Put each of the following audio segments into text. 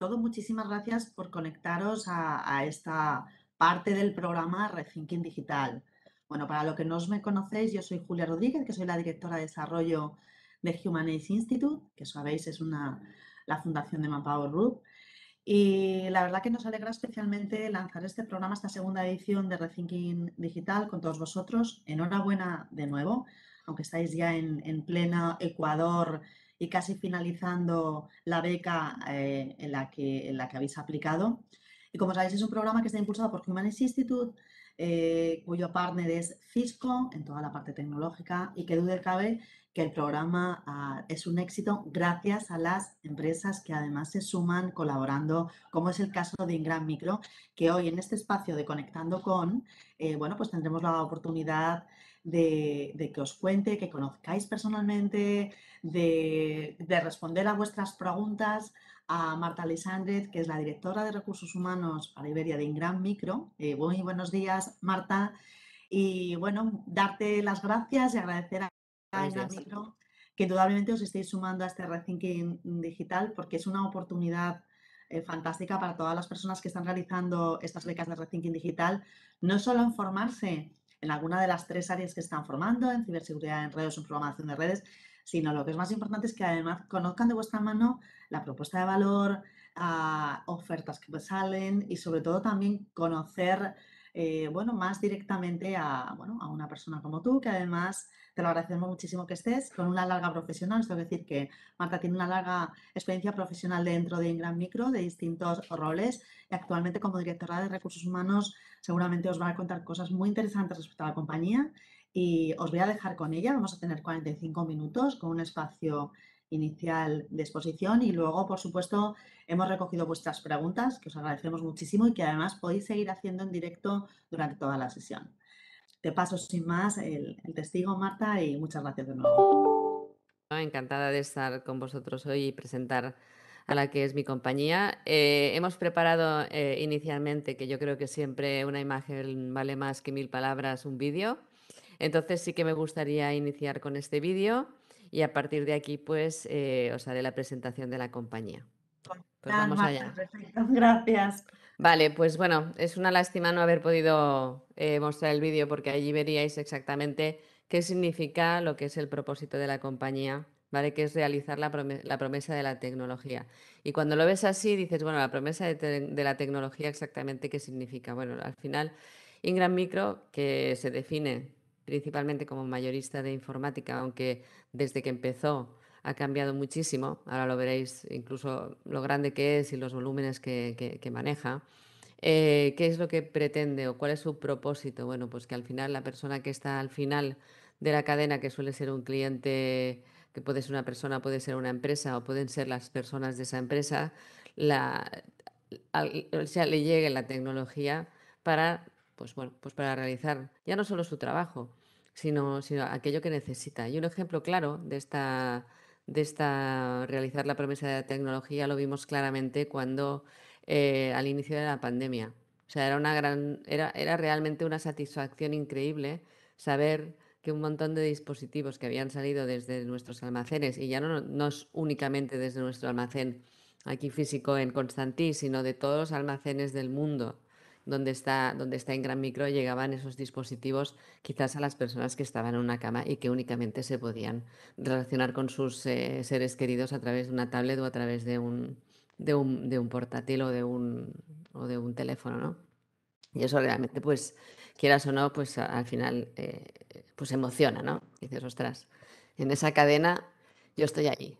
todo, muchísimas gracias por conectaros a, esta parte del programa Rethinking Digital. Bueno, para lo que no os me conocéis, yo soy Julia Rodríguez, que soy la directora de desarrollo de Human Institute, que sabéis es una, la fundación de Manpower Group. Y la verdad que nos alegra especialmente lanzar este programa, esta segunda edición de Rethinking Digital con todos vosotros. Enhorabuena de nuevo, aunque estáis ya en, en pleno Ecuador y casi finalizando la beca eh, en, la que, en la que habéis aplicado. Y como sabéis, es un programa que está impulsado por Humanities Institute, eh, cuyo partner es Cisco en toda la parte tecnológica y que duda cabe que el programa ah, es un éxito gracias a las empresas que además se suman colaborando, como es el caso de Ingram Micro, que hoy en este espacio de Conectando con, eh, bueno, pues tendremos la oportunidad de, que os cuente, que conozcáis personalmente, de, responder a vuestras preguntas a Marta Lisandret, que es la directora de Recursos Humanos para Iberia de Ingram Micro. muy eh, buenos días, Marta. Y bueno, darte las gracias y agradecer a Ingram Micro que indudablemente os estéis sumando a este Rethinking Digital porque es una oportunidad eh, fantástica para todas las personas que están realizando estas becas de Rethinking Digital, no solo en formarse en alguna de las tres áreas que están formando, en ciberseguridad, en redes, en programación de redes, sino lo que es más importante es que además conozcan de vuestra mano la propuesta de valor, ah, ofertas que salen y sobre todo también conocer eh, bueno, más directamente a, bueno, a una persona como tú, que además te lo agradecemos muchísimo que estés, con una larga profesional. Esto decir que Marta tiene una larga experiencia profesional dentro de Ingram Micro, de distintos roles, y actualmente como directora de recursos humanos seguramente os va a contar cosas muy interesantes respecto a la compañía y os voy a dejar con ella. Vamos a tener 45 minutos con un espacio inicial de exposición y luego, por supuesto, hemos recogido vuestras preguntas, que os agradecemos muchísimo y que además podéis seguir haciendo en directo durante toda la sesión. Te paso sin más el, testigo, Marta, y muchas gracias de nuevo. Encantada de estar con vosotros hoy y presentar a la que es mi compañía. Eh, hemos preparado eh, inicialmente, que yo creo que siempre una imagen vale más que mil palabras, un vídeo. Entonces sí que me gustaría iniciar con este vídeo y a partir de aquí pues eh, os haré la presentación de la compañía. Pues, pues vamos allá. Perfecto, gracias. Vale, pues bueno, es una lástima no haber podido eh, mostrar el vídeo porque allí veríais exactamente qué significa lo que es el propósito de la compañía, ¿vale? Que es realizar la, promesa, de la tecnología. Y cuando lo ves así, dices, bueno, la promesa de, de la tecnología exactamente qué significa. Bueno, al final, Ingram Micro, que se define principalmente como mayorista de informática, aunque desde que empezó ha cambiado muchísimo. Ahora lo veréis incluso lo grande que es y los volúmenes que, maneja. Eh, ¿Qué es lo que pretende o cuál es su propósito? Bueno, pues que al final la persona que está al final de la cadena, que suele ser un cliente, que puede ser una persona, puede ser una empresa o pueden ser las personas de esa empresa, la, sea, le llegue la tecnología para, pues bueno, pues para realizar ya no solo su trabajo, sino, aquello que necesita. Y un ejemplo claro de esta, de esta realizar la promesa de la tecnología lo vimos claramente cuando eh, al inicio de la pandemia. O sea, era una gran, era, realmente una satisfacción increíble saber que un montón de dispositivos que habían salido desde nuestros almacenes, y ya no, no es únicamente desde nuestro almacén aquí físico en Constantí, sino de todos los almacenes del mundo, donde está, donde está en Gran Micro, llegaban esos dispositivos quizás a las personas que estaban en una cama y que únicamente se podían relacionar con sus eh, seres queridos a través de una tablet o a través de un, de un, de un portátil o de un, o de un teléfono, Y eso realmente, pues, quieras o no, pues al final, eh, pues emociona, ¿no? dices, ostras, en esa cadena yo estoy ahí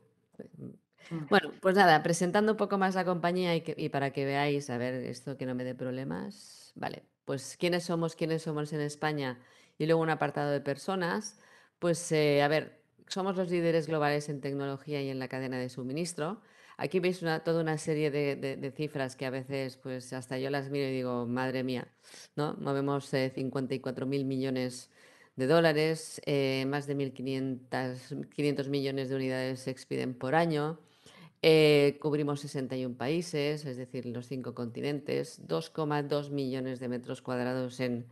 bueno, pues nada, presentando un poco más la compañía y, para que veáis, a ver, esto que no me dé problemas. Vale, pues quiénes somos, quiénes somos en España y luego un apartado de personas. Pues eh, a ver, somos los líderes globales en tecnología y en la cadena de suministro. Aquí veis una, toda una serie de, cifras que a veces, pues hasta yo las miro y digo, madre mía, ¿no? Movemos 54 eh, mil millones de dólares, eh, más de 1.500 millones de unidades se expiden por año, eh, cubrimos 61 países, es decir, los cinco continentes, 2,2 millones de metros cuadrados en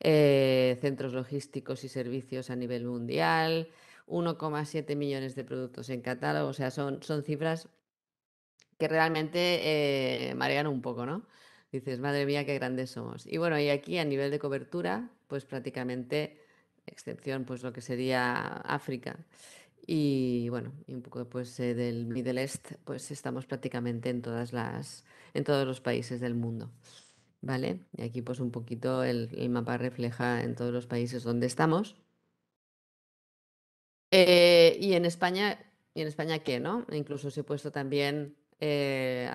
eh, centros logísticos y servicios a nivel mundial, 1,7 millones de productos en catálogo, o sea, son, son cifras que realmente eh, marean un poco, ¿no? Dices, madre mía, qué grandes somos. Y bueno, y aquí a nivel de cobertura, pues prácticamente, excepción, pues lo que sería África y bueno, un poco pues, eh, del Middle East, pues estamos prácticamente en, todas las, en todos los países del mundo. ¿Vale? Y aquí pues un poquito el, mapa refleja en todos los países donde estamos. Eh, y en España, en España qué? ¿no? Incluso se he puesto también eh,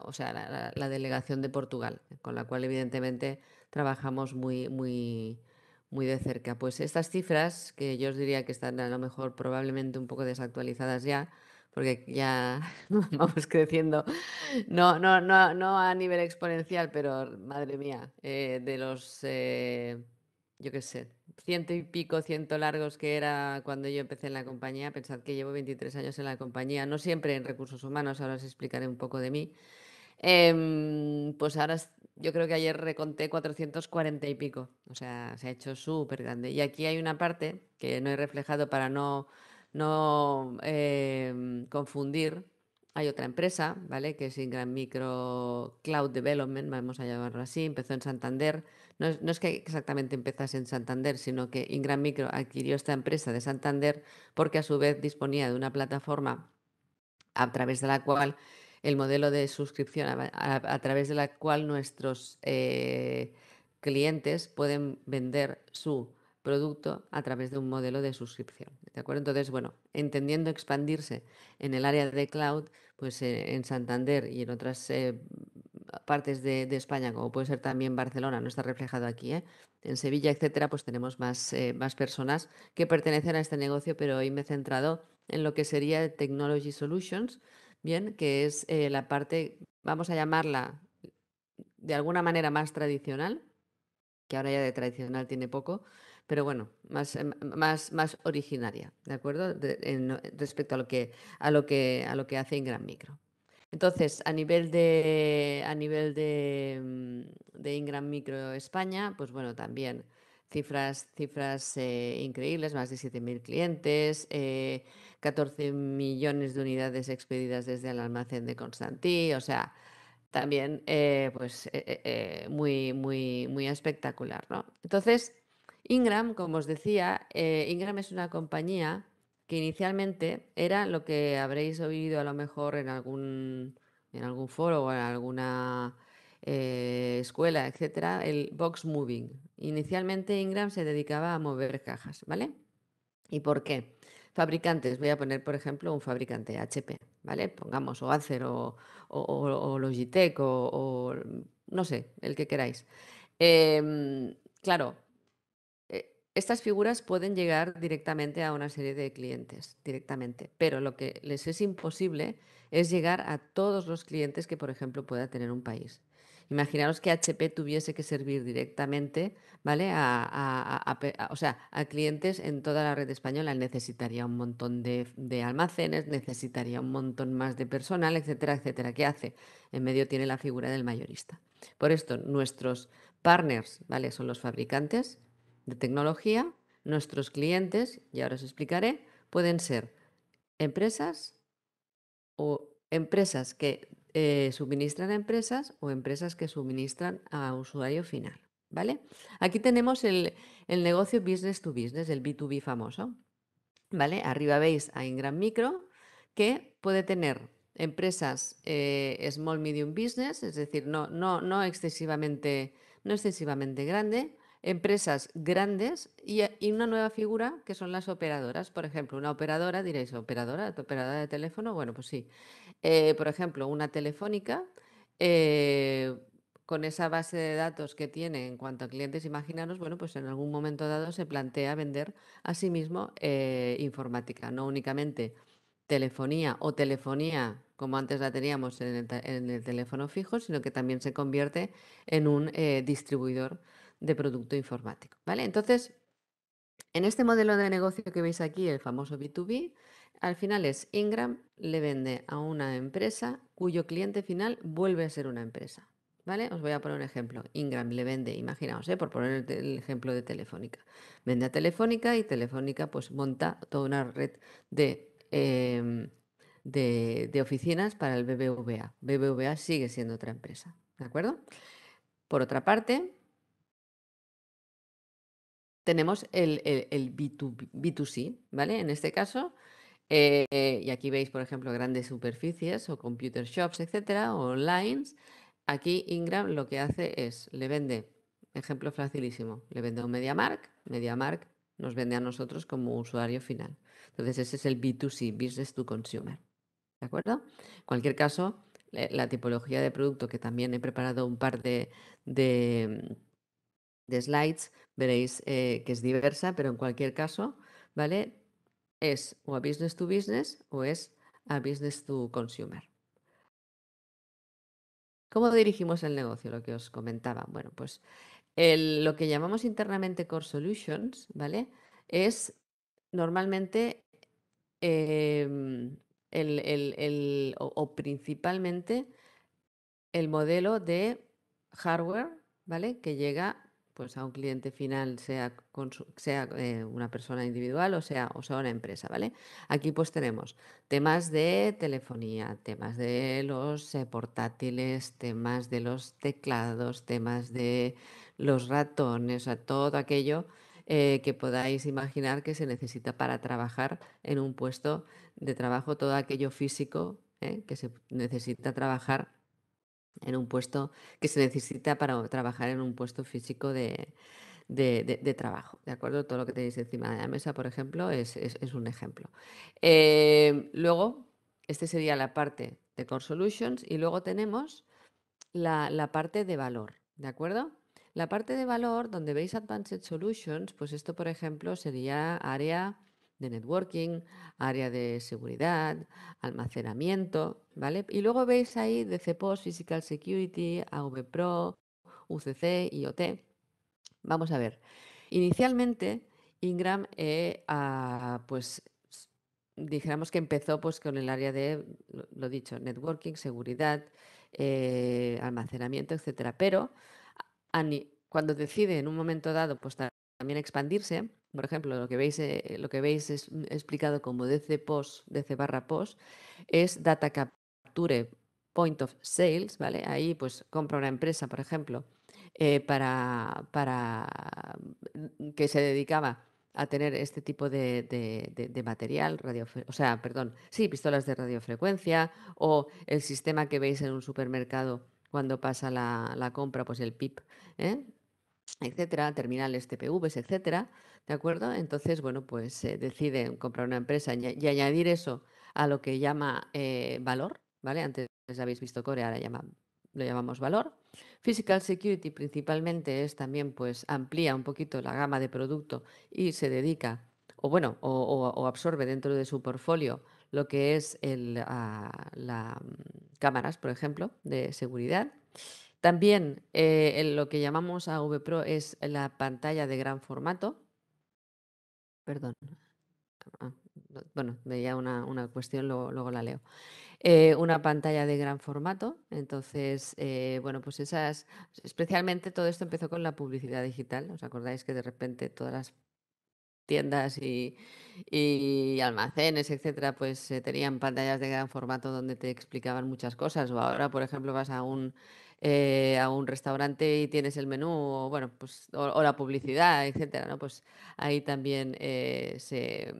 o sea, la, delegación de Portugal, con la cual evidentemente trabajamos muy, muy, muy de cerca. Pues estas cifras, que yo os diría que están a lo mejor probablemente un poco desactualizadas ya, porque ya vamos creciendo, no, no, no, no a nivel exponencial, pero madre mía, eh, de los, eh, yo qué sé, ciento y pico, ciento largos que era cuando yo empecé en la compañía, pensad que llevo 23 años en la compañía, no siempre en recursos humanos, ahora os explicaré un poco de mí. Em, pues ahora yo creo que ayer reconté 440 y pico, o sea, se ha hecho súper grande. Y aquí hay una parte que no he reflejado para no, no em, confundir. Hay otra empresa, ¿vale? Que es Ingram Micro Cloud Development, vamos a llamarlo así, empezó en Santander. No es, no es que exactamente empezase en Santander, sino que Ingram Micro adquirió esta empresa de Santander porque a su vez disponía de una plataforma a través de la cual el modelo de suscripción a, través de la cual nuestros eh, clientes pueden vender su producto a través de un modelo de suscripción. ¿De acuerdo? Entonces, bueno, entendiendo expandirse en el área de cloud, pues eh, en Santander y en otras eh, partes de, España, como puede ser también Barcelona, no está reflejado aquí, en Sevilla, etcétera, pues tenemos más, más personas que pertenecen a este negocio, pero hoy me he centrado en lo que sería Technology Solutions, bien, que es eh, la parte, vamos a llamarla de alguna manera más tradicional, que ahora ya de tradicional tiene poco, pero bueno, más, em, más, más originaria, ¿de acuerdo? respecto a lo, que, a, lo que, a lo que hace en Micro. Entonces, a nivel de a nivel de, mm, de Ingram Micro España, pues bueno, también cifras, cifras eh, increíbles, más de 7.000 clientes, eh, 14 millones de unidades expedidas desde el almacén de Constantí, o sea, también eh, pues eh, eh, muy, muy, muy espectacular, ¿no? Entonces, Ingram, como os decía, Ingram es una compañía que inicialmente era lo que habréis oído a lo mejor en algún, en algún foro o en alguna escuela, etcétera, el box moving. Inicialmente Ingram se dedicaba a mover cajas, ¿vale? ¿Y por qué? fabricantes, voy a poner por ejemplo un fabricante HP, ¿vale? Pongamos o Acer o, Logitech o, no sé, el que queráis. Em, claro, e, estas figuras pueden llegar directamente a una serie de clientes, directamente, pero lo que les es imposible es llegar a todos los clientes que, por ejemplo, pueda tener un país. Imaginaros que HP tuviese que servir directamente, ¿vale? A, o sea, a clientes en toda la red española. Necesitaría un montón de, almacenes, necesitaría un montón más de personal, etcétera, etcétera. ¿Qué hace? En medio tiene la figura del mayorista. Por esto, nuestros partners, ¿vale? Son los fabricantes de tecnología, nuestros clientes, y ahora os explicaré, pueden ser empresas o empresas que eh, suministran a empresas o empresas que suministran a usuario final. ¿Vale? Aquí tenemos el, negocio business to business, el B2B famoso. ¿Vale? Arriba veis a Ingram Micro, que puede tener empresas eh, small medium business, es decir, no, no, no excesivamente, no excesivamente grande, empresas grandes y, una nueva figura que son las operadoras. Por ejemplo, una operadora, diréis, operadora, operadora de teléfono, bueno, pues sí. Eh, por ejemplo, una telefónica. Eh, con esa base de datos que tiene en cuanto a clientes, imaginaros, bueno, pues en algún momento dado se plantea vender a sí mismo eh, informática, no únicamente telefonía o telefonía como antes la teníamos en el, teléfono fijo, sino que también se convierte en un distribuidor de producto informático. ¿vale? Entonces, en este modelo de negocio que veis aquí, el famoso B2B, al final es Ingram le vende a una empresa cuyo cliente final vuelve a ser una empresa. ¿Vale? Os voy a poner un ejemplo. Ingram le vende, imaginaos, ¿eh? por poner el ejemplo de Telefónica. Vende a Telefónica y Telefónica pues monta toda una red de, em, de, de oficinas para el BBVA. BBVA sigue siendo otra empresa. ¿De acuerdo? Por otra parte, tenemos el, el, B2, c ¿vale? En este caso, eh, y aquí veis, por ejemplo, grandes superficies o computer shops, etcétera, o online. Aquí Ingram lo que hace es, le vende, ejemplo facilísimo, le vende a un MediaMark, MediaMark nos vende a nosotros como usuario final. Entonces, ese es el B2C, Business to Consumer. ¿De acuerdo? En cualquier caso, eh, la tipología de producto, que también he preparado un par de de slides, veréis eh, que es diversa, pero en cualquier caso, ¿vale? Es o a business to business o es a business to consumer. ¿Cómo dirigimos el negocio? Lo que os comentaba. Bueno, pues lo que llamamos internamente Core Solutions, ¿vale? Es normalmente em, el, o, o, principalmente el modelo de hardware, ¿vale? Que llega pues a un cliente final, sea, sea eh, una persona individual o sea, o sea una empresa, ¿vale? Aquí pues tenemos temas de telefonía, temas de los eh, portátiles, temas de los teclados, temas de los ratones, o todo aquello eh, que podáis imaginar que se necesita para trabajar en un puesto de trabajo, todo aquello físico que se necesita trabajar en un puesto que se necesita para trabajar en un puesto físico de, trabajo. ¿De acuerdo? Todo lo que tenéis encima de la mesa, por ejemplo, es, un ejemplo. Eh, luego, este sería la parte de Core Solutions y luego tenemos la, la parte de valor. ¿De acuerdo? La parte de valor, donde veis Advanced Solutions, pues esto, por ejemplo, sería área de networking, área de seguridad, almacenamiento, ¿vale? Y luego veis ahí DCPOS, Physical Security, AVPro, UCC, IoT. Vamos a ver. Inicialmente, Ingram, eh, ah, pues dijéramos que empezó pues, con el área de, lo dicho, networking, seguridad, eh, almacenamiento, etcétera. Pero cuando decide en un momento dado pues, también expandirse, por ejemplo, lo que veis, eh, lo que veis es mm, explicado como DC pos DC barra post, es data capture point of sales, ¿vale? Ahí pues compra una empresa, por ejemplo, eh, para, para mm, que se dedicaba a tener este tipo de, material, radio, o sea, perdón, sí, pistolas de radiofrecuencia o el sistema que veis en un supermercado cuando pasa la, compra, pues el PIP, etcétera, terminales TPVs, etcétera, ¿de acuerdo? Entonces, bueno, pues se eh, deciden comprar una empresa y, añadir eso a lo que llama eh, valor, ¿vale? Antes habéis visto Core, ahora lo llamamos valor. Physical Security principalmente es también, pues amplía un poquito la gama de producto y se dedica, o bueno, o, absorbe dentro de su portfolio lo que es el, ah, mm, cámaras, por ejemplo, de seguridad. También eh, lo que llamamos a Pro es la pantalla de gran formato. Perdón. Ah, bueno, veía una, cuestión, luego, la leo. Eh, una pantalla de gran formato. Entonces, eh, bueno, pues esas, especialmente todo esto empezó con la publicidad digital. ¿Os acordáis que de repente todas las tiendas y, almacenes, etcétera, pues tenían pantallas de gran formato donde te explicaban muchas cosas. O ahora, por ejemplo, vas a un eh, a un restaurante y tienes el menú, o, bueno, pues, o, la publicidad, etcétera, ¿no? Pues ahí también eh, se,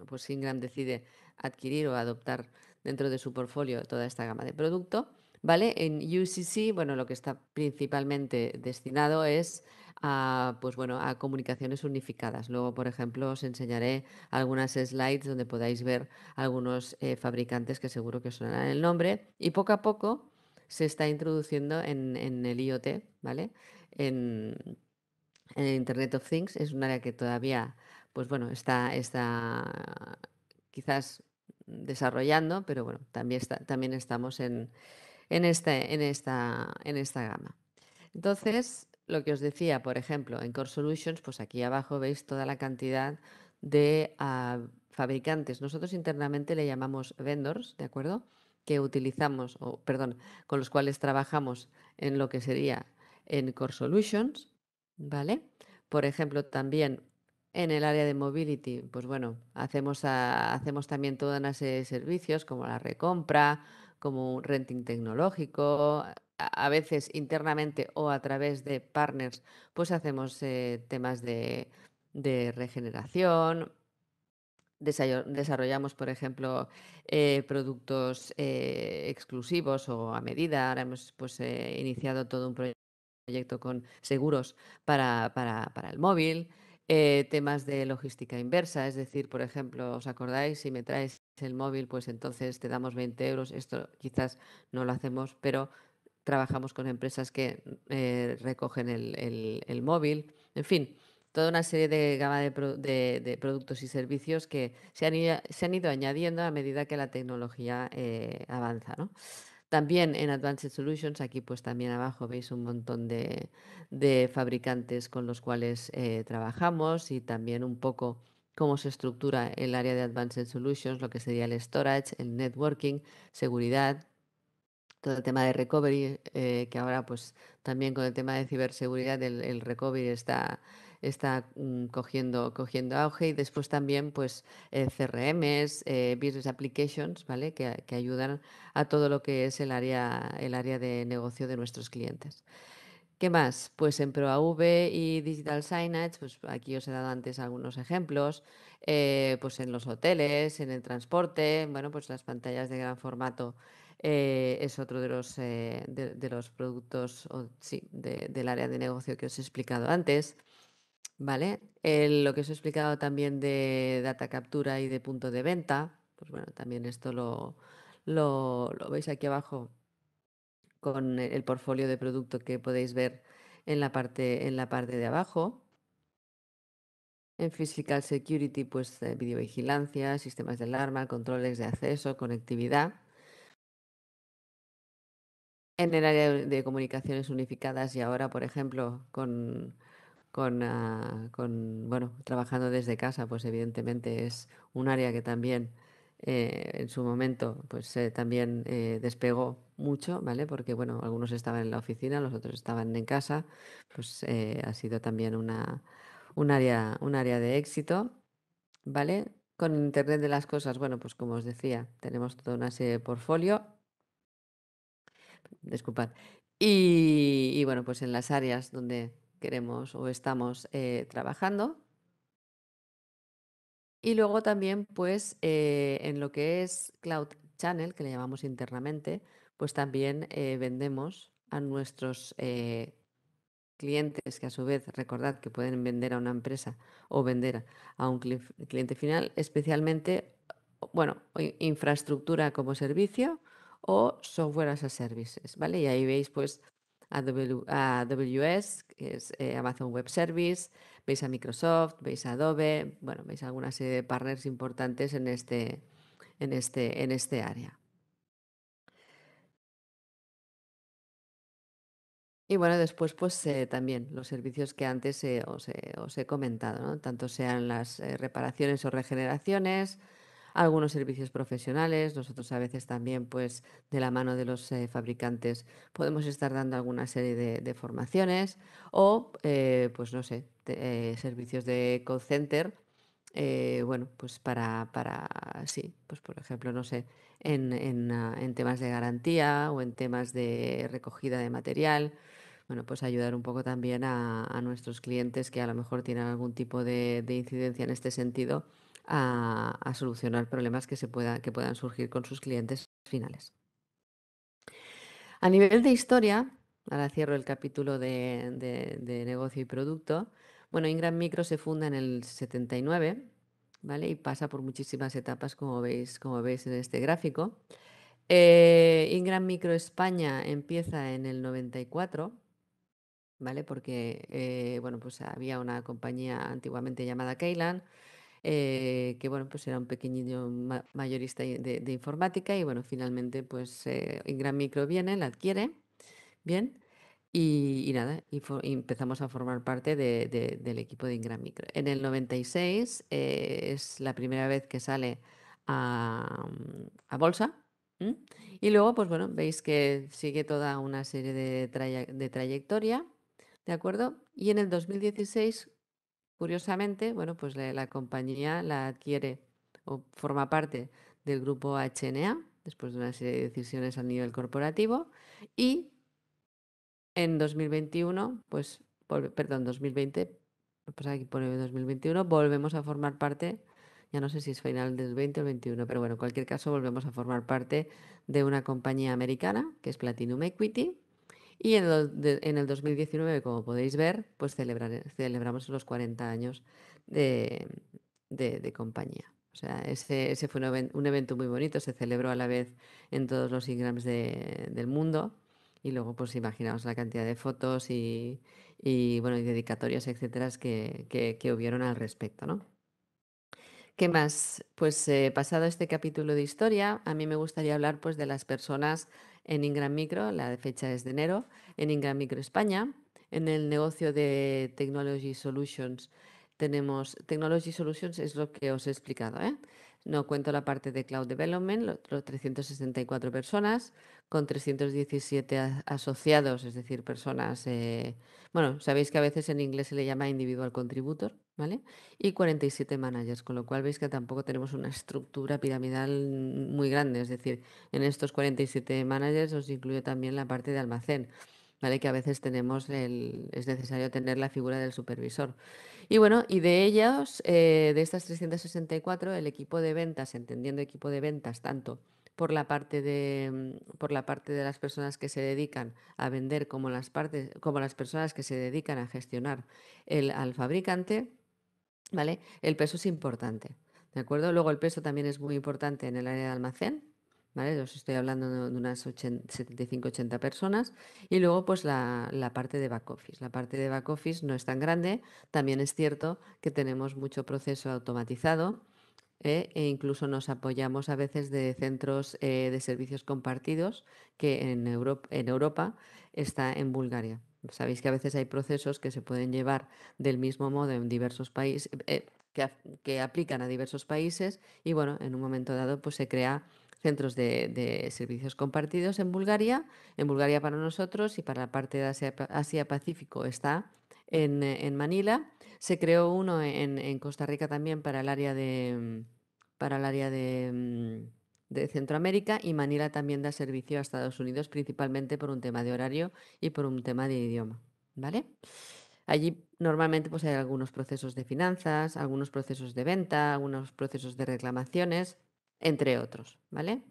mm, pues Ingram decide adquirir o adoptar dentro de su portfolio toda esta gama de producto, ¿vale? En UCC, bueno, lo que está principalmente destinado es a, pues bueno, a comunicaciones unificadas. Luego, por ejemplo, os enseñaré algunas slides donde podáis ver algunos eh, fabricantes que seguro que os sonarán el nombre. Y poco a poco se está introduciendo en, el IoT, ¿vale? En, el Internet of Things es un área que todavía, pues bueno, está, quizás desarrollando, pero bueno, también, también estamos este, en, esta, en esta gama. Entonces, lo que os decía, por ejemplo, en Core Solutions, pues aquí abajo veis toda la cantidad de ah, fabricantes. Nosotros internamente le llamamos vendors, ¿de acuerdo? que utilizamos, o perdón, con los cuales trabajamos en lo que sería en Core Solutions, ¿vale? Por ejemplo, también en el área de mobility, pues bueno, hacemos, hacemos también toda una servicios como la recompra, como un renting tecnológico, a, veces internamente o a través de partners, pues hacemos eh, temas de, de regeneración, desarrollamos, por ejemplo, eh, productos eh, exclusivos o a medida. Ahora hemos pues, eh, iniciado todo un proyecto con seguros para, el móvil. temas de logística inversa, es decir, por ejemplo, ¿os acordáis? Si me traes el móvil, pues entonces te damos 20 euros. Esto quizás no lo hacemos, pero trabajamos con empresas que recogen el, el móvil. En fin, toda una serie de gama de, productos y servicios que se han, ido añadiendo a medida que la tecnología eh, avanza, También en Advanced Solutions, aquí pues también abajo veis un montón de, fabricantes con los cuales eh, trabajamos y también un poco cómo se estructura el área de Advanced Solutions, lo que sería el storage, el networking, seguridad, todo el tema de recovery, eh, que ahora pues también con el tema de ciberseguridad el, el recovery está está mm, cogiendo, cogiendo auge y después también pues eh, CRMs, eh, Business Applications, ¿vale? Que, ayudan a todo lo que es el área, el área de negocio de nuestros clientes. ¿Qué más? Pues en ProAV y Digital Signage, pues aquí os he dado antes algunos ejemplos, eh, pues en los hoteles, en el transporte, bueno, pues las pantallas de gran formato es otro de los, los productos del área de negocio que os he explicado antes. ¿vale? lo que os he explicado también de data captura y de punto de venta, pues bueno, también esto lo, veis aquí abajo con el portfolio de producto que podéis ver en la parte, en la parte de abajo. En Physical Security, pues eh, videovigilancia, sistemas de alarma, controles de acceso, conectividad. En el área de comunicaciones unificadas y ahora, por ejemplo, con Ah, con, bueno, trabajando desde casa, pues evidentemente es un área que también eh, en su momento pues eh, también eh, despegó mucho, ¿vale? Porque bueno, algunos estaban en la oficina, los otros estaban en casa, pues ha sido también una, un, área, un área de éxito, ¿vale? Con Internet de las Cosas, bueno, pues como os decía, tenemos toda una serie de portfolio. Disculpad. Y, y bueno, pues en las áreas donde queremos o estamos eh, trabajando. Y luego también, pues, eh, en lo que es Cloud Channel, que le llamamos internamente, pues también eh, vendemos a nuestros clientes, que a su vez, recordad que pueden vender a una empresa o vender a un cliente final, especialmente, bueno, infraestructura como servicio o software as a services, ¿vale? Y ahí veis, pues, AWS, que es eh, Amazon Web Service, veis a Microsoft, veis a Adobe, bueno, veis algunas de partners importantes en este, en este, en este área. Y bueno, después pues eh, también los servicios que antes eh, os, he comentado, tanto sean las reparaciones o regeneraciones, algunos servicios profesionales. Nosotros a veces también, pues, de la mano de los eh, fabricantes, podemos estar dando alguna serie de, formaciones o, eh, pues, no sé, eh, servicios de call center. bueno, pues para, para, sí, pues por ejemplo, no sé, en, ah, en, temas de garantía o en temas de recogida de material bueno, pues ayudar un poco también a, nuestros clientes que a lo mejor tienen algún tipo de incidencia en este sentido a, solucionar problemas que, se que puedan surgir con sus clientes finales. A nivel de historia, ahora cierro el capítulo de, negocio y producto. Bueno, Ingram Micro se funda en el 79, ¿vale? Y pasa por muchísimas etapas, como veis, como en este gráfico. Eh, Ingram Micro España empieza en el 94, ¿vale? Porque, eh, bueno, pues había una compañía antiguamente llamada Keyland, eh, que bueno, pues era un pequeñillo mayorista de, informática y bueno, finalmente pues Ingram eh, Micro viene, la adquiere, bien, y, nada, y empezamos a formar parte del equipo de Ingram Micro. En el 96 eh, es la primera vez que sale a, bolsa. Y luego, pues bueno, veis que sigue toda una serie de, de trayectoria, ¿de acuerdo? Y en el 2016 Curiosamente, bueno, pues la, compañía la adquiere o forma parte del grupo HNA, después de una serie de decisiones a nivel corporativo, y en 2021, pues, perdón, 2020, pues aquí pone 2021, volvemos a formar parte, ya no sé si es final del 20 o 21, pero bueno, en cualquier caso volvemos a formar parte de una compañía americana que es Platinum Equity, y en, el 2019, como podéis ver, pues celebramos los 40 años de, compañía. O sea, ese, fue un, evento muy bonito, se celebró a la vez en todos los Ingrams del mundo. Y luego, pues imaginaos la cantidad de fotos y, y bueno, y dedicatorias, etcétera, que, hubieron al respecto, ¿no? ¿Qué más? Pues eh, pasado este capítulo de historia, a mí me gustaría hablar pues, de las personas en Ingram Micro, la fecha es de enero, en Ingram Micro España. En el negocio de Technology Solutions tenemos, Technology Solutions es lo que os he explicado, ¿eh? No cuento la parte de Cloud Development, los, 364 personas, con 317 asociados, es decir, personas eh, bueno, sabéis que a veces en inglés se le llama individual contributor, ¿vale? Y 47 managers, con lo cual veis que tampoco tenemos una estructura piramidal muy grande. Es decir, en estos 47 managers os incluye también la parte de almacén. ¿Vale? Que a veces tenemos el, es necesario tener la figura del supervisor. Y bueno, y de ellas, eh, de estas 364, el equipo de ventas, entendiendo equipo de ventas tanto por la parte de, mm, por la parte de las personas que se dedican a vender como las, partes, como las personas que se dedican a gestionar el, al fabricante, ¿vale? El peso es importante. ¿De acuerdo? Luego el peso también es muy importante en el área de almacén, ¿Vale? Os estoy hablando de unas 75-80 personas. Y luego, pues la, la, parte de back office. La parte de back office no es tan grande. También es cierto que tenemos mucho proceso automatizado ¿eh? e incluso nos apoyamos a veces de centros eh, de servicios compartidos que en, Europa, en Europa está en Bulgaria. Sabéis que a veces hay procesos que se pueden llevar del mismo modo en diversos países, eh, que, aplican a diversos países y bueno, en un momento dado pues se crea centros de, servicios compartidos en Bulgaria, en Bulgaria para nosotros y para la parte de Asia-Pacífico está en Manila se creó uno en, Costa Rica también para el área de mm, para el área mm, de, Centroamérica y Manila también da servicio a Estados Unidos, principalmente por un tema de horario y por un tema de idioma. ¿Vale? Allí normalmente pues, hay algunos procesos de finanzas, algunos procesos de venta, algunos procesos de reclamaciones, entre otros. ¿Vale?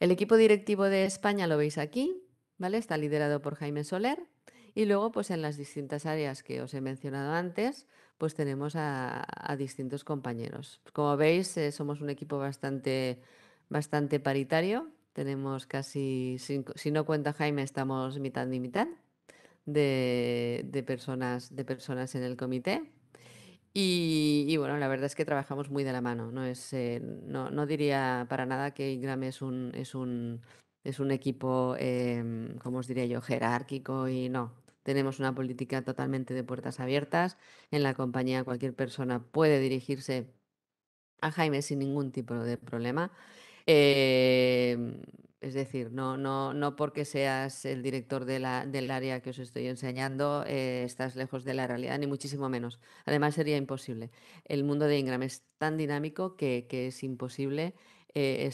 El equipo directivo de España lo veis aquí, ¿vale? Está liderado por Jaime Soler y luego, pues en las distintas áreas que os he mencionado antes, pues tenemos a, distintos compañeros. Como veis, eh, somos un equipo bastante, bastante paritario. Tenemos casi, si, no cuenta Jaime, estamos mitad y mitad de, personas, de personas en el comité. Y, bueno, la verdad es que trabajamos muy de la mano. No, es, eh, no, diría para nada que Ingram es un, es un, es un equipo, em, como os diría yo, jerárquico y no. Tenemos una política totalmente de puertas abiertas. En la compañía cualquier persona puede dirigirse a Jaime sin ningún tipo de problema. Em, es decir, no, no, no porque seas el director del área que os estoy enseñando, eh, estás lejos de la realidad, ni muchísimo menos. Además, sería imposible. El mundo de Ingram es tan dinámico que, es imposible eh,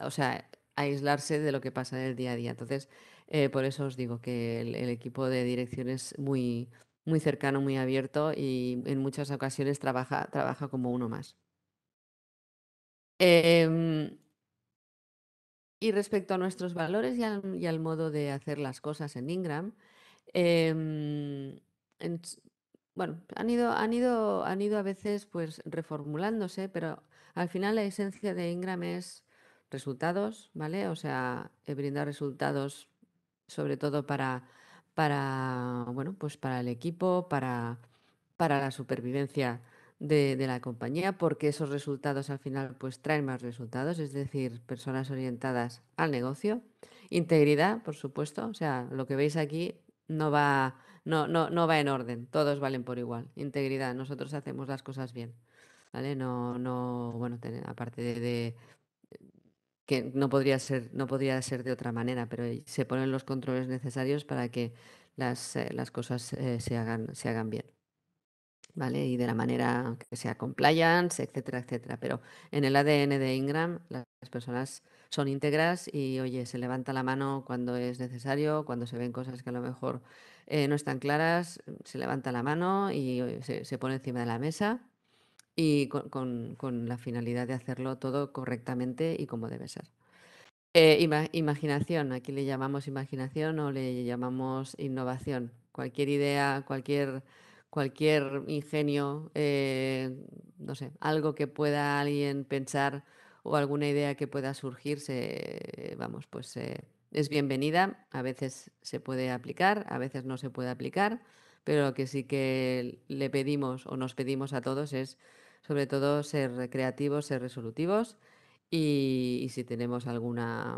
o sea, aislarse de lo que pasa en el día a día. Entonces, eh, por eso os digo que el, equipo de dirección es muy, muy cercano, muy abierto y en muchas ocasiones trabaja, trabaja como uno más. Em, y respecto a nuestros valores y al, modo de hacer las cosas en Ingram, em, bueno, han ido, han, ido, han ido a veces pues reformulándose, pero al final la esencia de Ingram es resultados, ¿vale? O sea, brindar resultados sobre todo para, para, bueno, pues para el equipo, para, para la supervivencia de, la compañía, porque esos resultados al final pues traen más resultados, es decir, personas orientadas al negocio, integridad, por supuesto, o sea, lo que veis aquí no va, no, no, va en orden, todos valen por igual, integridad, nosotros hacemos las cosas bien, ¿vale? No, no, bueno, aparte de que no podría ser, no podría ser de otra manera, pero se ponen los controles necesarios para que las, eh, las cosas eh, se, hagan, se hagan bien. ¿Vale? Y de la manera que sea compliance, etcétera, etcétera. Pero en el ADN de Ingram las personas son íntegras y, oye, se levanta la mano cuando es necesario, cuando se ven cosas que a lo mejor eh, no están claras, se levanta la mano y se, pone encima de la mesa y con, la finalidad de hacerlo todo correctamente y como debe ser. Eh, imaginación, aquí le llamamos imaginación o le llamamos innovación. Cualquier idea, cualquier, cualquier ingenio, eh, no sé, algo que pueda alguien pensar o alguna idea que pueda surgir, vamos, pues es bienvenida. A veces se puede aplicar, a veces no se puede aplicar, pero lo que sí que le pedimos o nos pedimos a todos es sobre todo ser creativos, ser resolutivos y, si tenemos alguna,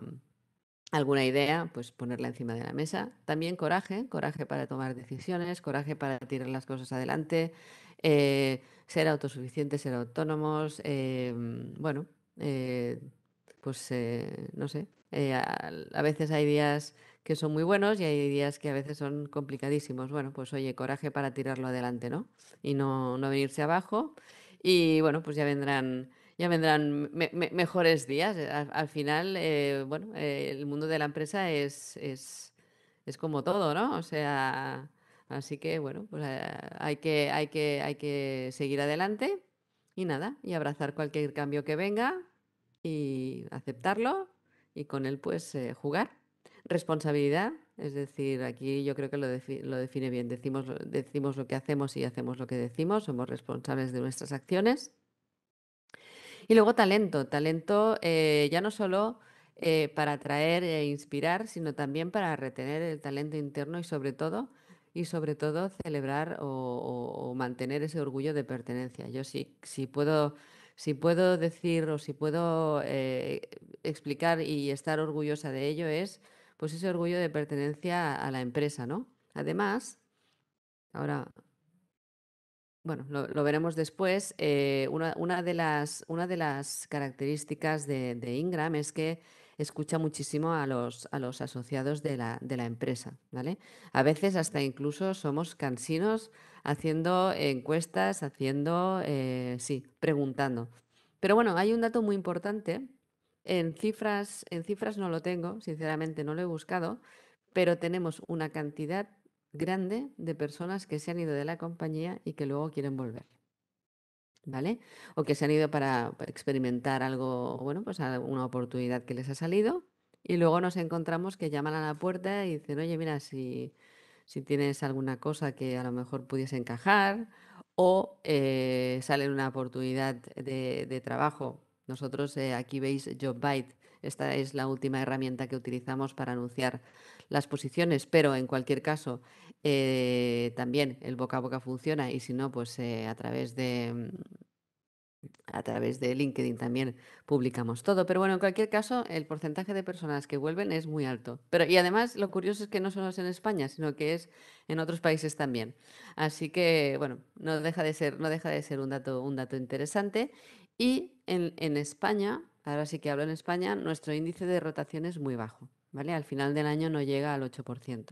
alguna idea, pues ponerla encima de la mesa. También coraje, coraje para tomar decisiones, coraje para tirar las cosas adelante, eh, ser autosuficientes, ser autónomos, eh, bueno, eh, pues no sé, a, veces hay días que son muy buenos y hay días que a veces son complicadísimos. Bueno, pues oye, coraje para tirarlo adelante, ¿no? Y no, no venirse abajo y bueno, pues ya vendrán, ya vendrán mejores días. Eh, al, final, eh, bueno, eh, el mundo de la empresa es, es, como todo, ¿no? O sea, así que bueno, pues hay que, hay que, hay que seguir adelante y nada, y abrazar cualquier cambio que venga y aceptarlo y con él pues jugar. Responsabilidad es decir, aquí yo creo que lo, define bien. Decimos, decimos lo que hacemos y hacemos lo que decimos. Somos responsables de nuestras acciones. Y luego talento. Talento eh, ya no solo eh, para atraer e inspirar, sino también para retener el talento interno y sobre todo y sobre todo celebrar o, mantener ese orgullo de pertenencia. Yo sí, si, puedo, si puedo decir o si puedo eh, explicar y estar orgullosa de ello es pues ese orgullo de pertenencia a la empresa, ¿no? Además, ahora, bueno, lo, veremos después, eh, una, de las, una, de las, características de, Ingram es que escucha muchísimo a los, a los asociados de la, empresa, ¿vale? A veces hasta incluso somos cansinos haciendo encuestas, haciendo, eh, sí, preguntando. Pero bueno, hay un dato muy importante en cifras, en cifras no lo tengo, sinceramente no lo he buscado, pero tenemos una cantidad grande de personas que se han ido de la compañía y que luego quieren volver. ¿Vale? O que se han ido para experimentar algo, bueno, pues una oportunidad que les ha salido y luego nos encontramos que llaman a la puerta y dicen, oye, mira, si, si tienes alguna cosa que a lo mejor pudiese encajar o eh, sale una oportunidad de, de trabajo nosotros eh, aquí veis JobByte. Esta es la última herramienta que utilizamos para anunciar las posiciones, pero en cualquier caso, eh, también el boca a boca funciona y si no, pues eh, a través de mm, a través de LinkedIn también publicamos todo. Pero bueno, en cualquier caso, el porcentaje de personas que vuelven es muy alto. Pero, y además, lo curioso es que no solo es en España, sino que es en otros países también. Así que, bueno, no deja de ser, no deja de ser un dato, un dato interesante. Y en, España, ahora sí que hablo en España, nuestro índice de rotación es muy bajo, ¿vale? Al final del año no llega al 8%.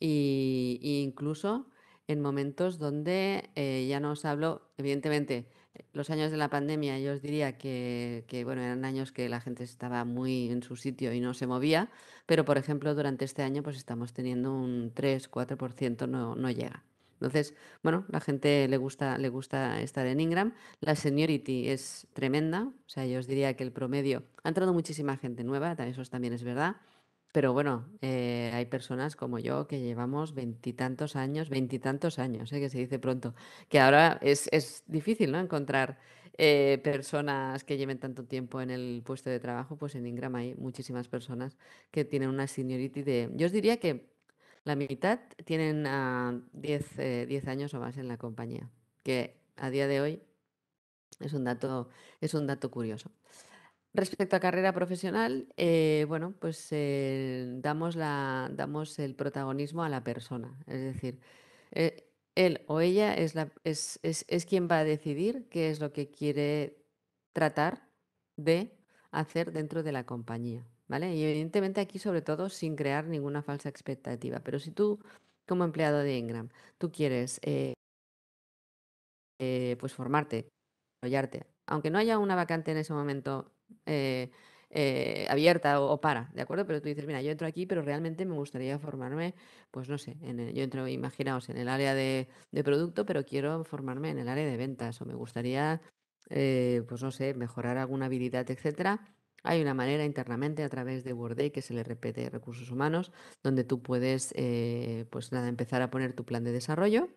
Y, incluso en momentos donde eh, ya no os hablo, evidentemente, los años de la pandemia, yo os diría que, bueno, eran años que la gente estaba muy en su sitio y no se movía, pero por ejemplo, durante este año, pues estamos teniendo un 3-4%, no, no llega. Entonces, bueno, la gente le gusta, le gusta estar en Ingram. La seniority es tremenda, o sea, yo os diría que el promedio, ha entrado muchísima gente nueva, eso también es verdad, pero bueno, eh, hay personas como yo que llevamos veintitantos años, veintitantos años, eh, que se dice pronto, que ahora es, difícil ¿no? encontrar eh, personas que lleven tanto tiempo en el puesto de trabajo, pues en Ingram hay muchísimas personas que tienen una seniority de, yo os diría que la mitad tienen 10 ah, eh, años o más en la compañía, que a día de hoy es un dato, es un dato curioso. Respecto a carrera profesional, eh, bueno, pues eh, damos, la, damos el protagonismo a la persona. Es decir, él o ella es, la, es, quien va a decidir qué es lo que quiere tratar de hacer dentro de la compañía. ¿vale? Y evidentemente aquí sobre todo sin crear ninguna falsa expectativa, pero si tú como empleado de Ingram, tú quieres eh, eh, pues formarte, apoyarte, aunque no haya una vacante en ese momento eh, abierta o, para, ¿de acuerdo? Pero tú dices, mira, yo entro aquí, pero realmente me gustaría formarme, pues no sé, en yo entro, imaginaos, en el área de, de producto, pero quiero formarme en el área de ventas o me gustaría, pues no sé, mejorar alguna habilidad, etcétera hay una manera internamente a través de WordAid, que es el e RP recursos humanos, donde tú puedes eh, pues nada, empezar a poner tu plan de desarrollo.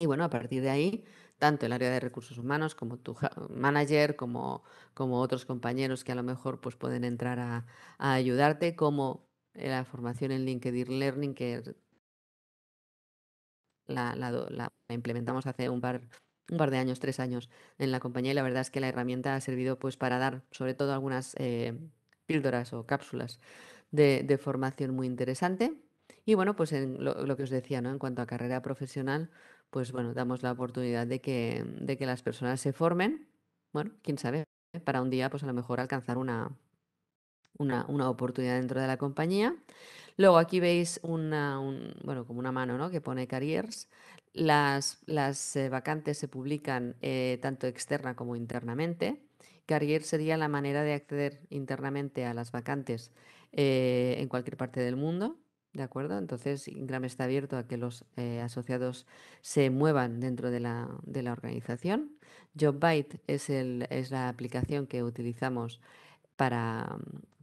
Y bueno, a partir de ahí, tanto el área de recursos humanos como tu manager, como, como otros compañeros que a lo mejor pues, pueden entrar a, ayudarte, como la formación en LinkedIn Learning, que la, la implementamos hace un par un par de años, tres años en la compañía y la verdad es que la herramienta ha servido pues para dar sobre todo algunas eh, píldoras o cápsulas de, formación muy interesante. Y bueno, pues en lo, que os decía, ¿no? En cuanto a carrera profesional, pues bueno, damos la oportunidad de que, de que las personas se formen. Bueno, quién sabe, para un día pues a lo mejor alcanzar una, una, oportunidad dentro de la compañía. Luego aquí veis una, bueno, como una mano ¿no? que pone careers. Las, las eh, vacantes se publican eh, tanto externa como internamente. Carrier sería la manera de acceder internamente a las vacantes eh, en cualquier parte del mundo. ¿De acuerdo? Entonces, Ingram está abierto a que los asociados se muevan dentro de la, organización. JobByte es, es la aplicación que utilizamos para,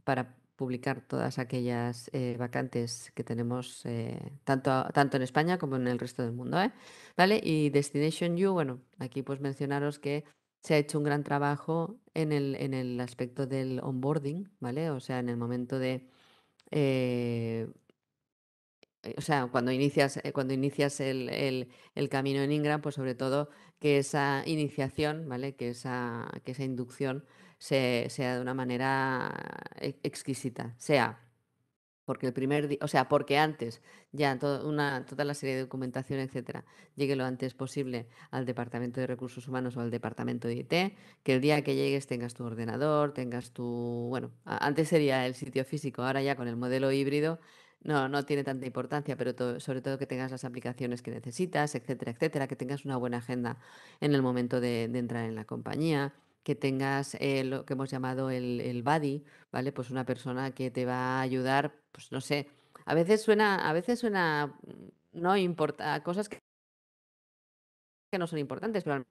para publicar todas aquellas eh, vacantes que tenemos eh, tanto, tanto en España como en el resto del mundo. ¿eh? ¿Vale? Y Destination You, bueno, aquí pues mencionaros que se ha hecho un gran trabajo en el, en el aspecto del onboarding, ¿vale? O sea, en el momento de... o sea, cuando inicias, cuando inicias el, camino en Ingram, pues sobre todo que esa iniciación, ¿vale? Que esa, que esa inducción sea de una manera e, exquisita. Sea porque el primer día, o sea, porque antes, ya una, toda la serie de documentación, etcétera, llegue lo antes posible al Departamento de Recursos Humanos o al Departamento de IT, que el día que llegues tengas tu ordenador, tengas tu, bueno, antes sería el sitio físico, ahora ya con el modelo híbrido no, no tiene tanta importancia, pero sobre todo que tengas las aplicaciones que necesitas, etcétera, etcétera, que tengas una buena agenda en el momento de, de entrar en la compañía que tengas eh, lo que hemos llamado el, el buddy, ¿vale? Pues una persona que te va a ayudar, pues no sé, a veces suena, a veces suena, mm, no importa, cosas que, que no son importantes, pero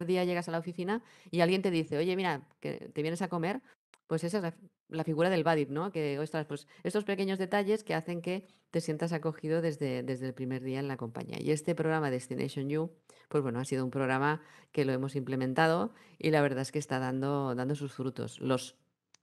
al día llegas a la oficina y alguien te dice, oye, mira, que te vienes a comer, pues esa es la, figura del buddy, ¿no? Que, pues estos pequeños detalles que hacen que te sientas acogido desde, desde el primer día en la compañía. Y este programa Destination You, pues bueno, ha sido un programa que lo hemos implementado y la verdad es que está dando, dando sus frutos. Los,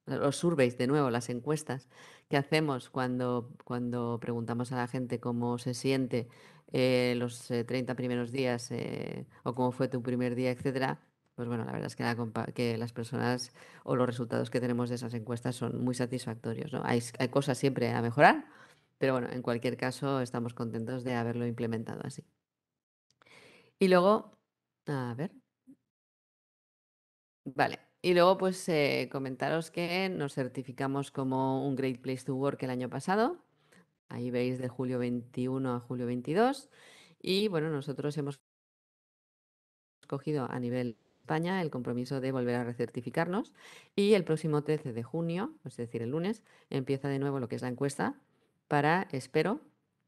los surveys, de nuevo, las encuestas que hacemos cuando, cuando preguntamos a la gente cómo se siente eh, los 30 eh, primeros días eh, o cómo fue tu primer día, etcétera, pues bueno, la verdad es que, las personas o los resultados que tenemos de esas encuestas son muy satisfactorios. ¿no? Hay, cosas siempre a mejorar, pero bueno, en cualquier caso estamos contentos de haberlo implementado así. Y luego, a ver. Vale, y luego, pues eh, comentaros que nos certificamos como un Great Place to Work el año pasado. Ahí veis de julio 21 a julio 22. Y bueno, nosotros hemos cogido a nivel España el compromiso de volver a recertificarnos y el próximo 13 de junio, es decir, el lunes, empieza de nuevo lo que es la encuesta para, espero,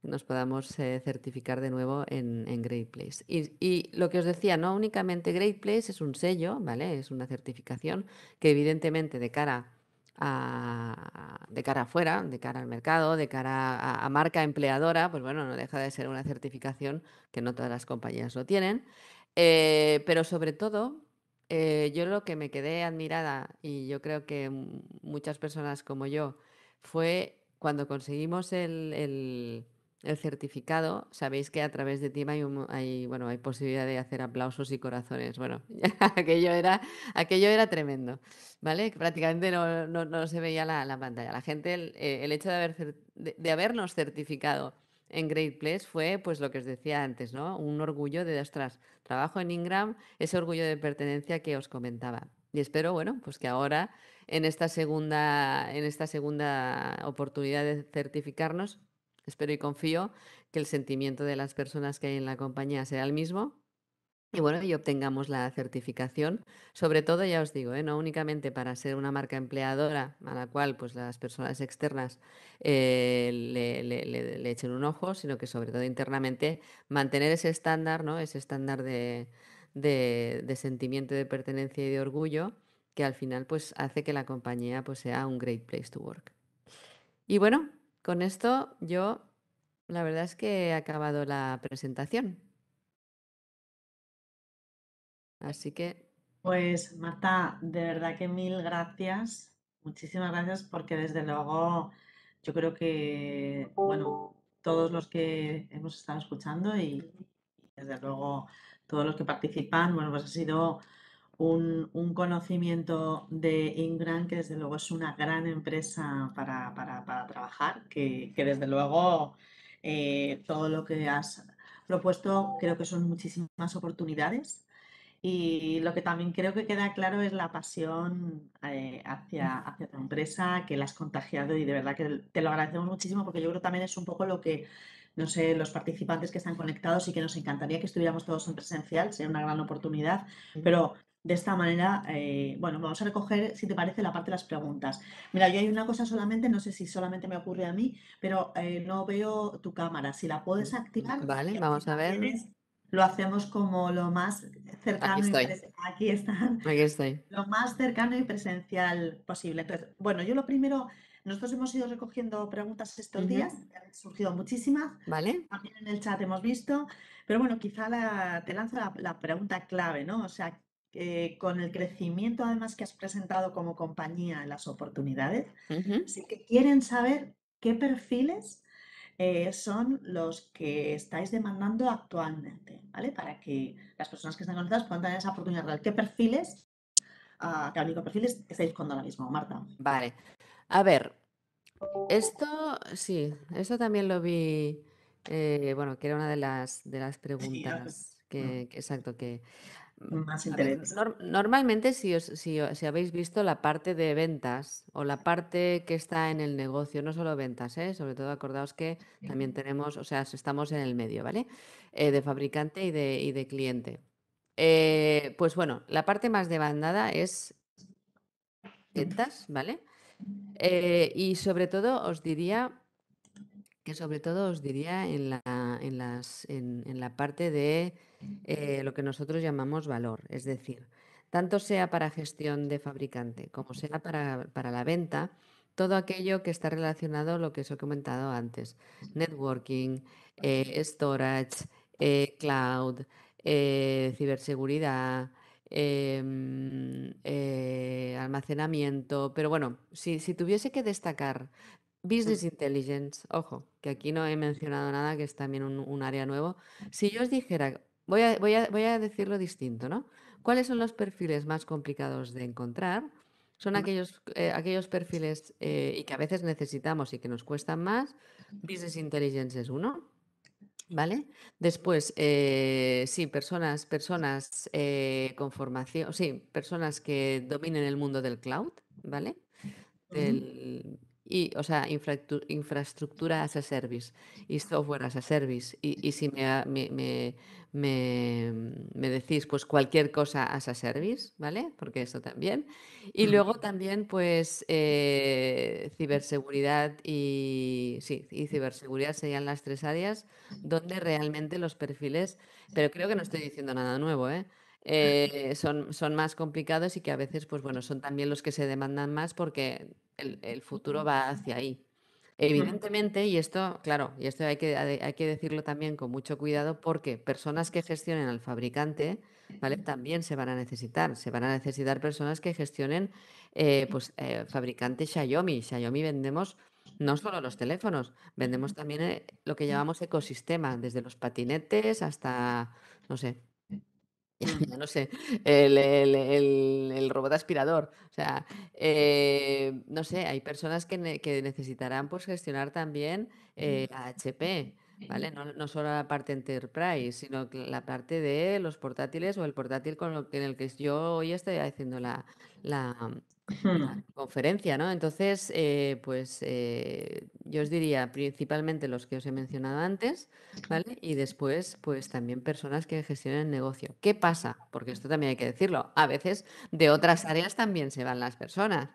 nos podamos eh, certificar de nuevo en, Great Place. Y, lo que os decía, no únicamente Great Place es un sello, ¿vale? Es una certificación que evidentemente de cara a, de cara afuera, de cara al mercado, de cara a, marca empleadora, pues bueno, no deja de ser una certificación que no todas las compañías lo tienen. Eh, pero sobre todo eh, yo lo que me quedé admirada, y yo creo que muchas personas como yo, fue cuando conseguimos el, el, certificado. Sabéis que a través de Team hay, hay, bueno, hay posibilidad de hacer aplausos y corazones. Bueno, aquello, era, aquello era tremendo, ¿vale? prácticamente no, se veía la, pantalla. La gente, el, eh, hecho de, haber, de habernos certificado en Great Place fue pues lo que os decía antes, ¿no? Un orgullo de, ostras, trabajo en Ingram, ese orgullo de pertenencia que os comentaba. Y espero, bueno, pues que ahora en esta segunda, en esta segunda oportunidad de certificarnos, espero y confío que el sentimiento de las personas que hay en la compañía sea el mismo y bueno, y obtengamos la certificación, sobre todo, ya os digo, ¿eh? no únicamente para ser una marca empleadora a la cual pues, las personas externas eh, le, echen un ojo, sino que sobre todo internamente mantener ese estándar, ¿no? ese estándar de, sentimiento de pertenencia y de orgullo que al final pues, hace que la compañía pues, sea un great place to work. Y bueno, con esto yo la verdad es que he acabado la presentación. Así que... Pues Marta, de verdad que mil gracias. Muchísimas gracias porque desde luego yo creo que, bueno, todos los que hemos estado escuchando y, desde luego todos los que participan, bueno, pues ha sido un, conocimiento de Ingram que desde luego es una gran empresa para, trabajar, que, desde luego eh, todo lo que has propuesto creo que son muchísimas oportunidades y lo que también creo que queda claro es la pasión eh, hacia, hacia tu empresa, que la has contagiado y de verdad que te lo agradecemos muchísimo porque yo creo también es un poco lo que, no sé, los participantes que están conectados y que nos encantaría que estuviéramos todos en presencial, sería una gran oportunidad, pero de esta manera, eh, bueno, vamos a recoger, si te parece, la parte de las preguntas. Mira, yo hay una cosa solamente, no sé si solamente me ocurre a mí, pero eh, no veo tu cámara. Si la puedes mm, activar. Vale, vamos a ver lo hacemos como lo más cercano aquí y están, lo más cercano y presencial posible. Pues, bueno, yo lo primero, nosotros hemos ido recogiendo preguntas estos días, han surgido muchísimas, vale. también en el chat hemos visto, pero bueno, quizá la, te lanzo la, pregunta clave, ¿no? O sea, eh, con el crecimiento además que has presentado como compañía en las oportunidades, si que quieren saber qué perfiles eh, son los que estáis demandando actualmente, ¿vale? Para que las personas que están conectadas puedan tener esa oportunidad real. ¿Qué perfiles, ah, qué único perfiles estáis buscando ahora mismo, Marta? Vale. A ver, esto sí, esto también lo vi, eh, bueno, que era una de las, de las preguntas mm. que, exacto, que... Mm, normalmente, si, os, si, si, habéis visto la parte de ventas o la parte que está en el negocio, no solo ventas, ¿eh? sobre todo acordaos que también tenemos, o sea, estamos en el medio, ¿vale? Eh, de fabricante y de, de cliente. Eh, pues bueno, la parte más demandada es ventas, ¿vale? y sobre todo os diría sobre todo os diría en la, las, en, la parte de eh, lo que nosotros llamamos valor, es decir, tanto sea para gestión de fabricante como sea para, la venta, todo aquello que está relacionado a lo que os he comentado antes, networking, eh, storage, eh, cloud, ciberseguridad, em, almacenamiento, pero bueno, si, si, tuviese que destacar Business Intelligence, ojo, que aquí no he mencionado nada, que es también un, área nuevo. Si yo os dijera, voy a, voy, a, voy a decirlo distinto, ¿no? ¿Cuáles son los perfiles más complicados de encontrar? Son aquellos, eh, aquellos perfiles eh, y que a veces necesitamos y que nos cuestan más. Business Intelligence es uno, ¿vale? Después, eh, sí, personas, personas con formación, sí, personas que dominen el mundo del cloud, ¿vale? Del, y, o sea, infraestructura as a service y software as a service. Y, y si me, me, me, me, decís, pues cualquier cosa as a service, ¿vale? Porque eso también. Y mm. luego también, pues, eh, ciberseguridad y, sí, y ciberseguridad serían las tres áreas donde realmente los perfiles, pero creo que no estoy diciendo nada nuevo, ¿eh? Eh, son, son más complicados y que a veces, pues bueno, son también los que se demandan más porque el, futuro va hacia ahí. Evidentemente, y esto, claro, y esto hay que, hay que decirlo también con mucho cuidado porque personas que gestionen al fabricante, ¿vale? También se van a necesitar, se van a necesitar personas que gestionen, eh, pues, eh, fabricante Xiaomi. Xiaomi vendemos no solo los teléfonos, vendemos también lo que llamamos ecosistema, desde los patinetes hasta, no sé, no sé, el, robot aspirador. O sea, eh, no sé, hay personas que, necesitarán pues, gestionar también eh, la HP, ¿vale? No, solo la parte enterprise, sino la parte de los portátiles o el portátil con lo, en el que yo hoy estoy haciendo la, la, conferencia, ¿no? Entonces, eh, pues eh, yo os diría principalmente los que os he mencionado antes, ¿vale? Y después, pues también personas que gestionen el negocio. ¿Qué pasa? Porque esto también hay que decirlo. A veces de otras áreas también se van las personas,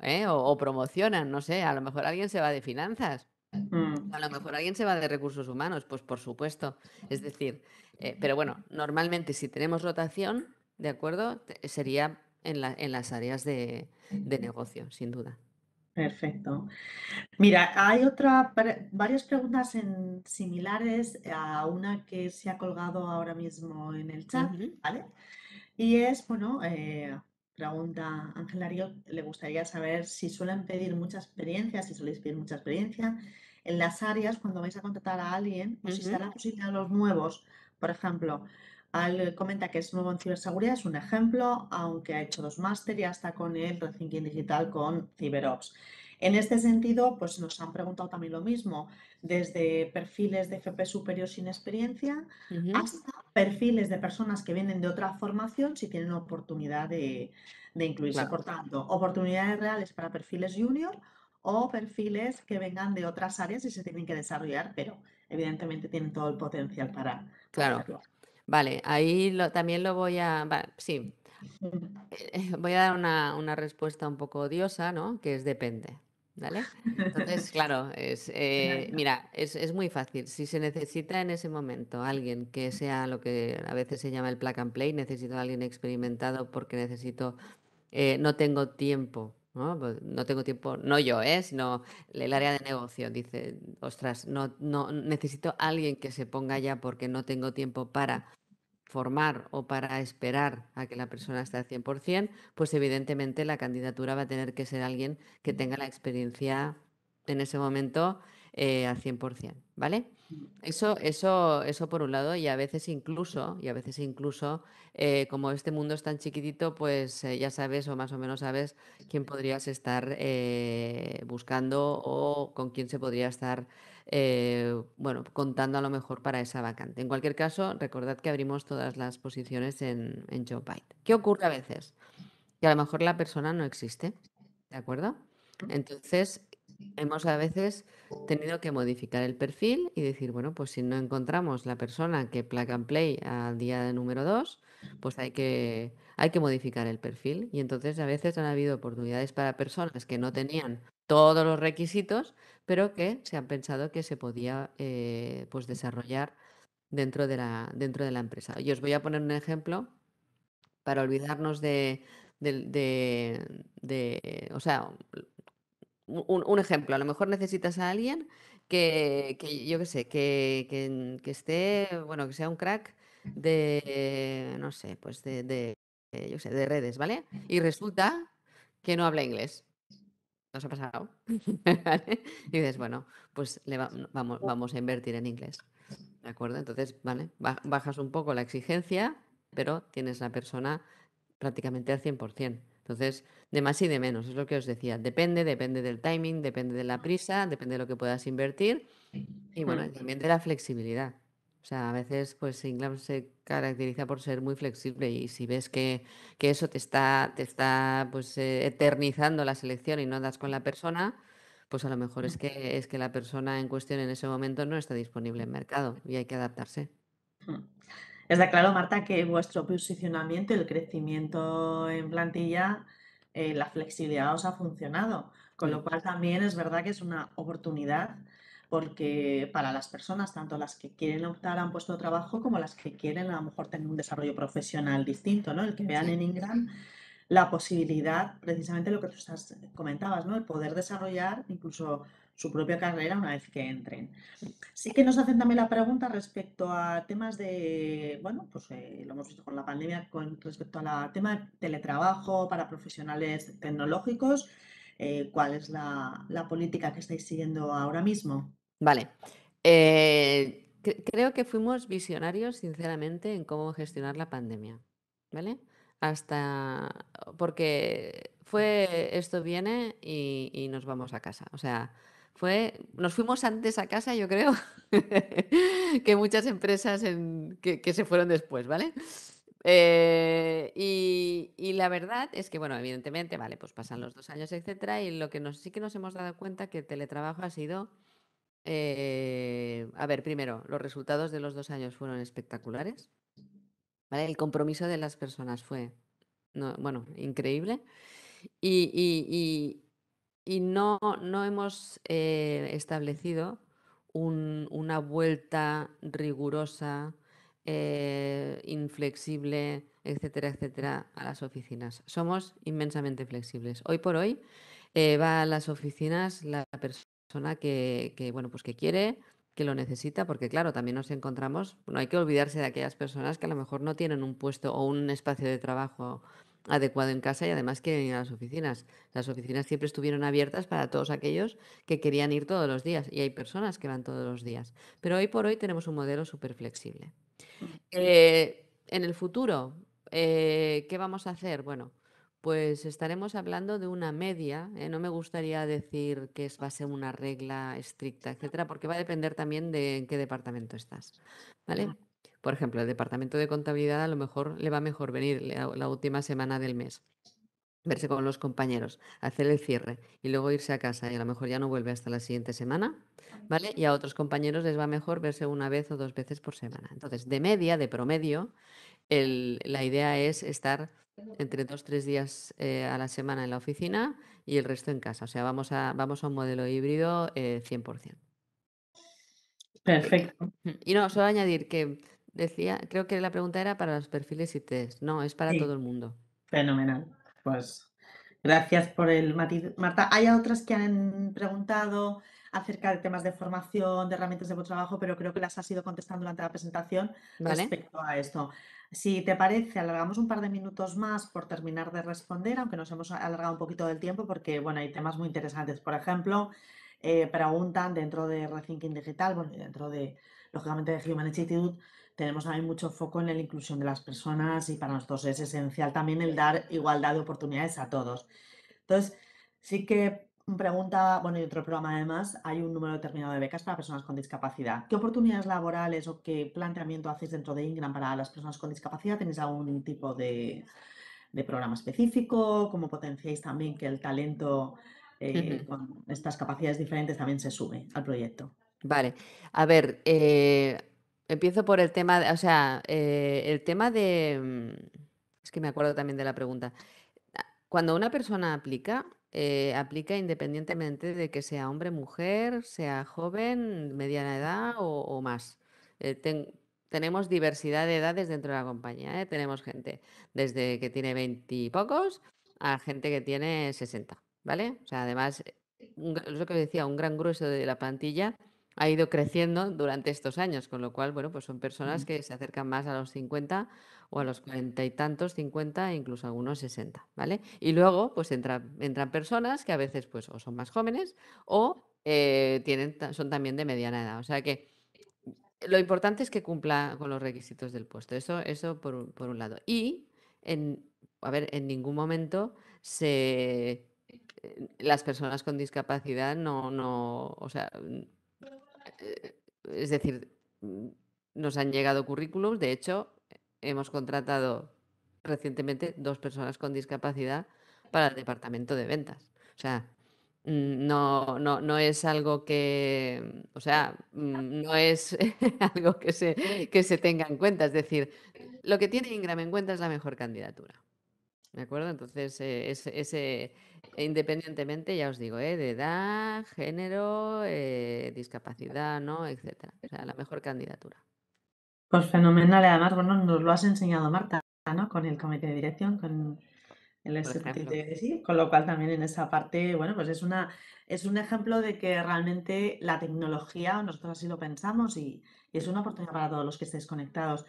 ¿eh? o, promocionan, no sé, a lo mejor alguien se va de finanzas. Mm. A lo mejor alguien se va de recursos humanos, pues por supuesto. Es decir, eh, pero bueno, normalmente si tenemos rotación, ¿de acuerdo? Sería en, las áreas de, negocio, sin duda. Perfecto. Mira, hay otra, varias preguntas similares a una que se ha colgado ahora mismo en el chat, ¿vale? Y es, bueno, eh, pregunta Angelario le gustaría saber si suelen pedir mucha experiencia, si soléis pedir mucha experiencia en las áreas cuando vais a contratar a alguien, o si será posible a los nuevos, por ejemplo, al eh, comenta que es nuevo en ciberseguridad, es un ejemplo, aunque ha hecho dos máster y hasta con el Rethinking Digital con CyberOps. En este sentido, pues nos han preguntado también lo mismo, desde perfiles de FP superior sin experiencia hasta perfiles de personas que vienen de otra formación si tienen oportunidad de, incluirse. Por tanto, oportunidades reales para perfiles junior o perfiles que vengan de otras áreas y se tienen que desarrollar, pero evidentemente tienen todo el potencial para, claro. Vale, ahí lo, también lo voy a... sí, eh, voy a dar una, respuesta un poco odiosa, ¿no? Que es depende. ¿Vale? Entonces, claro, es, eh, mira, es, muy fácil. Si se necesita en ese momento alguien que sea lo que a veces se llama el plug and play, necesito a alguien experimentado porque necesito, eh, no tengo tiempo, ¿no? Pues, ¿no? tengo tiempo, no yo, ¿eh? sino el área de negocio. Dice, ostras, no, no, necesito alguien que se ponga ya porque no tengo tiempo para formar o para esperar a que la persona esté al 100%, pues evidentemente la candidatura va a tener que ser alguien que tenga la experiencia en ese momento eh, al 100%, ¿vale? Eso, eso, eso por un lado, y a veces incluso, y a veces incluso, eh, como este mundo es tan chiquitito, pues eh, ya sabes o más o menos sabes quién podrías estar buscando o con quién se podría estar eh, bueno, contando a lo mejor para esa vacante. En cualquier caso, recordad que abrimos todas las posiciones en, en ¿Qué ocurre a veces? Que a lo mejor la persona no existe, ¿de acuerdo? Entonces, hemos a veces tenido que modificar el perfil y decir, bueno, pues si no encontramos la persona que plug and play al día número 2, pues hay que, hay que modificar el perfil. Y entonces a veces han habido oportunidades para personas que no tenían todos los requisitos, pero que se han pensado que se podía eh, pues desarrollar dentro de, la, dentro de la empresa. Y os voy a poner un ejemplo para olvidarnos de, de, o sea, un, ejemplo, a lo mejor necesitas a alguien que, yo qué sé, que, mm, que, esté, bueno, que sea un crack de, no sé, pues de, de, yo sé, de redes, ¿vale? Y resulta que no habla inglés nos ha pasado. Y dices, bueno, pues vamos, vamos a invertir en inglés. ¿De acuerdo? Entonces, vale, bajas un poco la exigencia, pero tienes la persona prácticamente al 100%. Entonces, de más y de menos, es lo que os decía. Depende, depende del timing, depende de la prisa, depende de lo que puedas invertir y bueno, también de la flexibilidad. O sea, a veces pues Ingram se caracteriza por ser muy flexible y si ves que, eso te está, te está pues eh, eternizando la selección y no das con la persona, pues a lo mejor es que, es que la persona en cuestión en ese momento no está disponible en mercado y hay que adaptarse. Es de claro, Marta, que vuestro posicionamiento, y el crecimiento en plantilla, eh, la flexibilidad os ha funcionado, con lo cual también es verdad que es una oportunidad porque para las personas, tanto las que quieren optar a un puesto de trabajo como las que quieren a lo mejor tener un desarrollo profesional distinto, ¿no? El que vean en Ingram la posibilidad, precisamente lo que tú estás, comentabas, ¿no? El poder desarrollar incluso su propia carrera una vez que entren. Sí que nos hacen también la pregunta respecto a temas de, bueno, pues eh, lo hemos visto con la pandemia, con respecto al tema de teletrabajo para profesionales tecnológicos, eh, ¿cuál es la política que estáis siguiendo ahora mismo? Vale. Eh, creo que fuimos visionarios, sinceramente, en cómo gestionar la pandemia. ¿Vale? Hasta porque fue esto viene y, nos vamos a casa. O sea, fue, nos fuimos antes a casa, yo creo, que muchas empresas que, se fueron después, ¿vale? Eh, y, la verdad es que, bueno, evidentemente, vale, pues pasan los dos años, etcétera, y lo que sí que nos hemos dado cuenta que el teletrabajo ha sido eh, a ver, primero, los resultados de los dos años fueron espectaculares. El compromiso de las personas fue, bueno, increíble. Y, no, no, hemos eh, establecido una vuelta rigurosa, eh, inflexible, etcétera, etcétera, a las oficinas. Somos inmensamente flexibles. Hoy por hoy va a las oficinas la persona persona que, bueno, pues que quiere, que lo necesita, porque claro, también nos encontramos, no hay que olvidarse de aquellas personas que a lo mejor no tienen un puesto o un espacio de trabajo adecuado en casa y además quieren ir a las oficinas. Las oficinas siempre estuvieron abiertas para todos aquellos que querían ir todos los días y hay personas que van todos los días. Pero hoy por hoy tenemos un modelo súper flexible. Mm. Eh, en el futuro, eh, ¿qué vamos a hacer? Bueno, pues estaremos hablando de una media. ¿eh? No me gustaría decir que es, va a ser una regla estricta, etcétera, porque va a depender también de en qué departamento estás. ¿Vale? Por ejemplo, el departamento de contabilidad a lo mejor le va mejor venir la, última semana del mes, verse con los compañeros, hacer el cierre y luego irse a casa y a lo mejor ya no vuelve hasta la siguiente semana, ¿vale? Y a otros compañeros les va mejor verse una vez o dos veces por semana. Entonces, de media, de promedio, la idea es estar entre dos, tres días eh, a la semana en la oficina y el resto en casa. O sea, vamos a, vamos a un modelo híbrido 100%. Eh, Perfecto. Mm. Y no, solo añadir que decía, creo que la pregunta era para los perfiles y test. No, es para todo el mundo. Fenomenal. Pues gracias por el matiz. Marta, hay otras que han preguntado acerca de temas de formación, de herramientas de trabajo, pero creo que las has ido contestando durante la presentación respecto a esto. Si te parece, alargamos un par de minutos más por terminar de responder, aunque nos hemos alargado un poquito del tiempo porque, bueno, hay temas muy interesantes. Por ejemplo, eh, preguntan dentro de Rethinking Digital, bueno, dentro de, lógicamente, de Human Institute, tenemos también mucho foco en la inclusión de las personas y para nosotros es esencial también el dar igualdad de oportunidades a todos. Entonces, sí que pregunta, bueno, y otro programa además, hay un número determinado de becas para personas con discapacidad. ¿Qué oportunidades laborales o qué planteamiento hacéis dentro de Ingram para las personas con discapacidad? ¿Tenéis algún tipo de, programa específico? ¿Cómo potenciáis también que el talento eh, con estas capacidades diferentes también se sube al proyecto? Vale, a ver, eh, empiezo por el tema, de, o sea, eh, el tema de, mm, es que me acuerdo también de la pregunta. Cuando una persona aplica, eh, aplica independientemente de que sea hombre, mujer, sea joven, mediana edad o, más. Eh, tenemos diversidad de edades dentro de la compañía. ¿eh? Tenemos gente desde que tiene 20 y pocos a gente que tiene 60, ¿vale? O sea, además, lo que decía, un gran grueso de la plantilla ha ido creciendo durante estos años, con lo cual, bueno, pues son personas que se acercan más a los 50 o a los cuarenta y tantos, 50 e incluso algunos 60, ¿vale? Y luego, pues entran personas que a veces, pues, o son más jóvenes o eh, tienen, son también de mediana edad. O sea que lo importante es que cumpla con los requisitos del puesto, eso, eso por, un lado. Y, en, a ver, en ningún momento se eh, las personas con discapacidad no, no, o sea, eh, es decir, mm, nos han llegado currículums, de hecho, hemos contratado recientemente dos personas con discapacidad para el departamento de ventas. O sea, mm, no, no, no es algo que, o sea, mm, no es algo que se, que se tenga en cuenta. Es decir, lo que tiene Ingram en cuenta es la mejor candidatura. ¿De acuerdo? Entonces, eh, ese, e independientemente, ya os digo, eh, de edad, género, eh, discapacidad, ¿no? Etcétera. O sea, la mejor candidatura. Pues fenomenal. Además, bueno, nos lo has enseñado Marta, ¿no? Con el comité de dirección, con el con lo cual también en esa parte, bueno, pues es una, es un ejemplo de que realmente la tecnología, nosotros así lo pensamos, y, y es una oportunidad para todos los que estéis conectados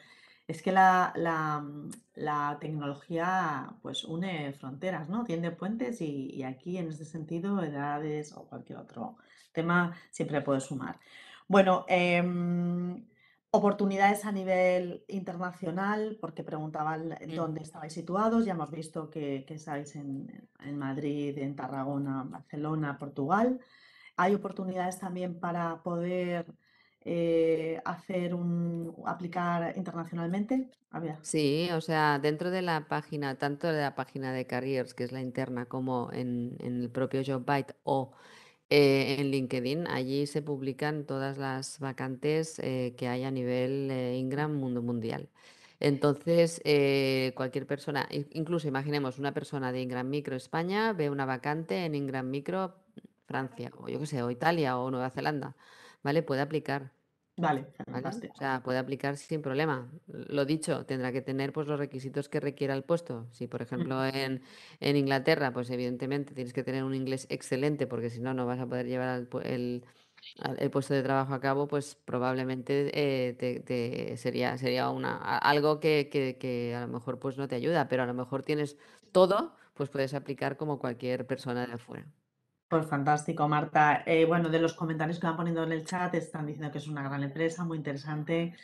es que mm, la, tecnología pues une fronteras, ¿no? Tiende puentes y, aquí en este sentido edades o cualquier otro tema siempre puede sumar. Bueno, em, oportunidades a nivel internacional, porque preguntaban dónde estabais situados, ya hemos visto que, estáis en, en, Madrid, en Tarragona, Barcelona, Portugal. Hay oportunidades también para poder eh, hacer un, aplicar internacionalmente? Sí, o sea, dentro de la página, tanto de la página de Careers, que es la interna, como en, el propio JobBite o eh, en LinkedIn, allí se publican todas las vacantes eh, que hay a nivel Ingram Mundo Mundial. Entonces, cualquier persona, incluso imaginemos una persona de Ingram Micro España, ve una vacante en Ingram Micro Francia, o yo qué sé, o Italia o Nueva Zelanda. ¿vale? Puede aplicar. Vale, O sea, puede aplicar sin problema. Lo dicho, tendrá que tener pues, los requisitos que requiera el puesto. Si, por mm. ejemplo, en, en Inglaterra, pues evidentemente tienes que tener un inglés excelente, porque si no, no vas a poder llevar el, puesto de trabajo a cabo, pues probablemente eh, te, sería, sería una, algo que, que a lo mejor pues, no te ayuda, pero a lo mejor tienes todo, pues puedes aplicar como cualquier persona de afuera. Pues fantástico, Marta. Eh, bueno, de los comentarios que van poniendo en el chat, están diciendo que es una gran empresa, muy interesante.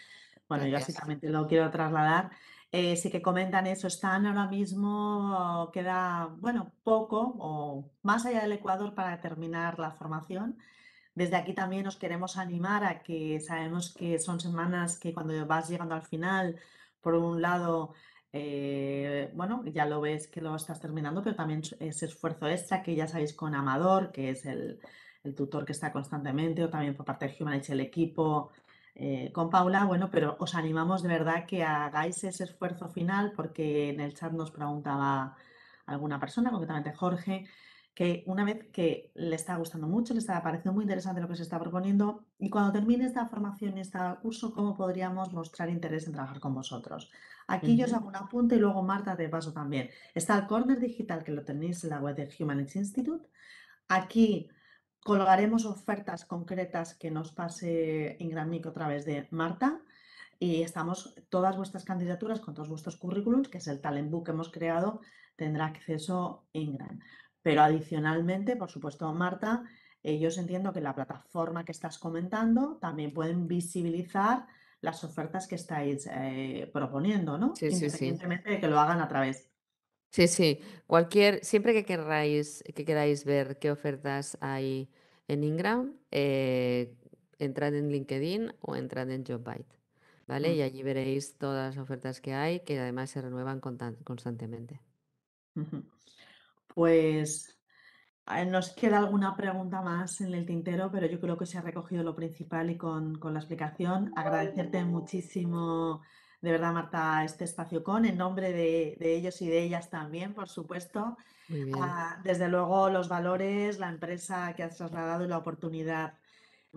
Bueno, yo lo quiero trasladar. Eh, sí que comentan eso, están ahora mismo, queda, bueno, poco o más allá del Ecuador para terminar la formación. Desde aquí también os queremos animar a que sabemos que son semanas que cuando vas llegando al final, por un lado, eh, bueno, ya lo ves que lo estás terminando, pero también ese esfuerzo extra que ya sabéis con Amador, que es el, tutor que está constantemente, o también por parte de Humanity, el equipo eh, con Paula, bueno, pero os animamos de verdad que hagáis ese esfuerzo final, porque en el chat nos preguntaba alguna persona, concretamente Jorge, que una vez que le está gustando mucho, le está pareciendo muy interesante lo que se está proponiendo y cuando termine esta formación y este curso, ¿cómo podríamos mostrar interés en trabajar con vosotros? Aquí yo os hago un apunte y luego Marta te paso también. Está el corner digital que lo tenéis en la web de Humanities Institute. Aquí colgaremos ofertas concretas que nos pase Ingramic a través de Marta y estamos todas vuestras candidaturas con todos vuestros currículums, que es el talent book que hemos creado, tendrá acceso Ingram. Pero adicionalmente, por supuesto, Marta, eh, yo entiendo que la plataforma que estás comentando también pueden visibilizar las ofertas que estáis eh, proponiendo, ¿no? Sí, sí, sí. de que lo hagan a través. Sí, sí. Cualquier, siempre que queráis, que queráis ver qué ofertas hay en Ingram, eh, entrad en LinkedIn o entrad en JobBite, ¿vale? Mm. Y allí veréis todas las ofertas que hay, que además se renuevan constantemente. Pues eh, nos queda alguna pregunta más en el tintero, pero yo creo que se ha recogido lo principal y con, la explicación. Agradecerte muchísimo, de verdad, Marta, este espacio con, en nombre de, de ellos y de ellas también, por supuesto. Ah, desde luego, los valores, la empresa que has trasladado y la oportunidad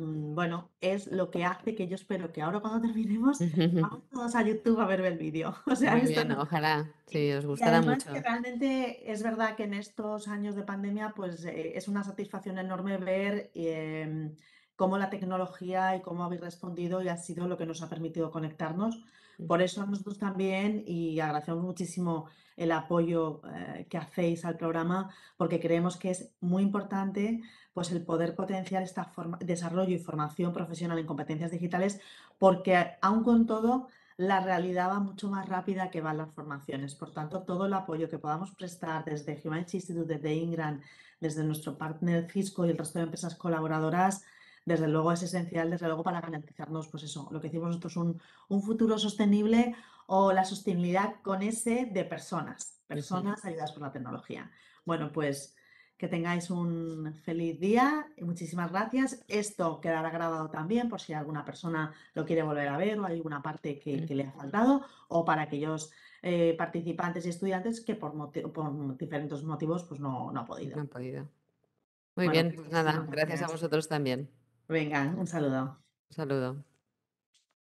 Mm, bueno, es lo que hace que yo espero que ahora cuando terminemos vamos todos a YouTube a ver el vídeo. O Muy ojalá, sí, os gustará mucho. realmente es verdad que en estos años de pandemia, pues eh, es una satisfacción enorme ver em, cómo la tecnología y cómo habéis respondido y ha sido lo que nos ha permitido conectarnos por eso nosotros también, y agradecemos muchísimo el apoyo eh, que hacéis al programa, porque creemos que es muy importante pues, el poder potenciar este desarrollo y formación profesional en competencias digitales, porque aún con todo, la realidad va mucho más rápida que van las formaciones. Por tanto, todo el apoyo que podamos prestar desde Humanities Institute, desde Ingram, desde nuestro partner Cisco y el resto de empresas colaboradoras, desde luego es esencial, desde luego, para garantizarnos, pues eso, lo que decimos nosotros, un, futuro sostenible o la sostenibilidad con ese de personas, personas ayudadas por la tecnología. Bueno, pues que tengáis un feliz día y muchísimas gracias. Esto quedará grabado también por si alguna persona lo quiere volver a ver o hay alguna parte que, le ha faltado o para aquellos eh, participantes y estudiantes que por, por diferentes motivos pues no, ha podido. han podido. Muy bien, pues pues nada, gracias a vosotros también. Venga, un saludo. Un saludo.